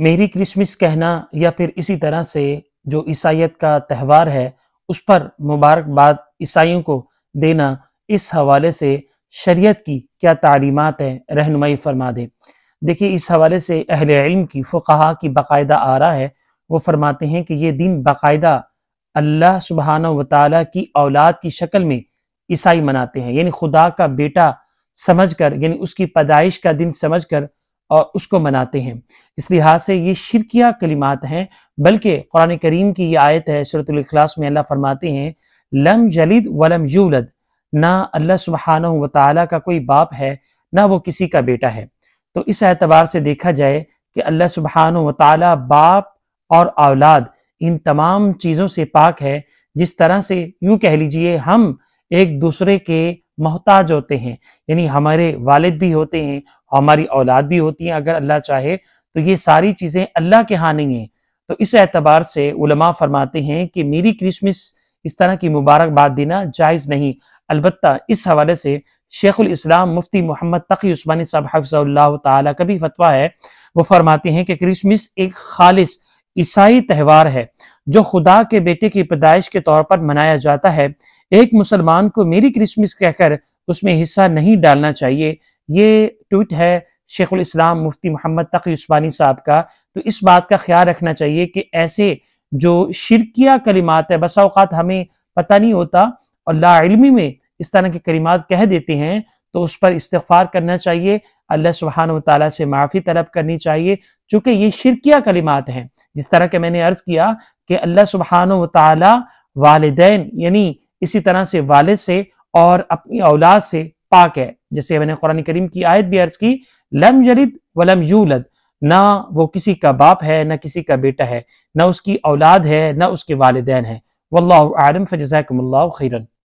मेरी क्रिसमस कहना या फिर इसी तरह से जो ईसाइत का त्यौहार है उस पर मुबारकबाद ईसाइयों को देना इस हवाले से शरीयत की क्या तालीमत है रहनुमाई फरमा दें देखिए इस हवाले से अहल इल्म की फ़ुकाहा की बाकायदा आरा है वो फरमाते हैं कि ये दिन बाकायदा अल्लाह सुबहान व की औलाद की शक्ल में ईसाई मनाते हैं यानी खुदा का बेटा समझ कर यानी उसकी पैदाइश का दिन समझ कर और उसको मनाते हैं इस लिहाज से ये शिरकिया कलिमात हैं बल्कि कुरान करीम की ये आयत है सूरतलखलास में अल्लाह फरमाते हैं लम जलिद वलम यूलद ना अल्लाह सुबहान व का कोई बाप है ना वो किसी का बेटा है तो इस एतबार से देखा जाए कि अल्लाह सुबहान व बाप और औलाद इन तमाम चीज़ों से पाक है जिस तरह से यूँ कह लीजिए हम एक दूसरे के मोहताज होते हैं यानी हमारे वालिद भी होते हैं हमारी औलाद भी होती है अगर अल्लाह चाहे तो ये सारी चीज़ें अल्लाह के यहाँ नहीं हैं तो इस एतबार से उलमा फरमाते हैं कि मेरी क्रिसमस इस तरह की मुबारकबाद देना जायज़ नहीं अलबत् इस हवाले से शेखुल इस्लाम मुफ्ती मोहम्मद तकी उस्मानी साहब हफ्ला तला का भी फतवा है वो फरमाते हैं कि क्रिसमस एक खालिश ईसाई त्यौहार है जो खुदा के बेटे की पैदाइश के तौर पर मनाया जाता है एक मुसलमान को मेरी क्रिसमस कहकर उसमें हिस्सा नहीं डालना चाहिए ये ट्वीट है शेखुल इस्लाम मुफ्ती मोहम्मद तक उस्मानी साहब का तो इस बात का ख्याल रखना चाहिए कि ऐसे जो शिरकिया कलिमात है बसा अवत हमें पता नहीं होता और लाइलमी में इस तरह के कलिमात कह देते हैं तो उस पर इस्तफ़ार करना चाहिए अल्लाह सुबहान तला से माफ़ी तलब करनी चाहिए चूँकि ये शिरकिया कलिमात हैं जिस तरह के मैंने अर्ज़ किया कि अल्लाह सुबहान ताली वालदेन यानी इसी तरह से वाले से और अपनी औलाद से पाक है जैसे मैंने कुरान करीम की आयत भी अर्ज की लम यलिद वलम यूलद ना वो किसी का बाप है ना किसी का बेटा है ना उसकी औलाद है ना उसके वालदेन है वल्लम फ़जाकम्ला खैरन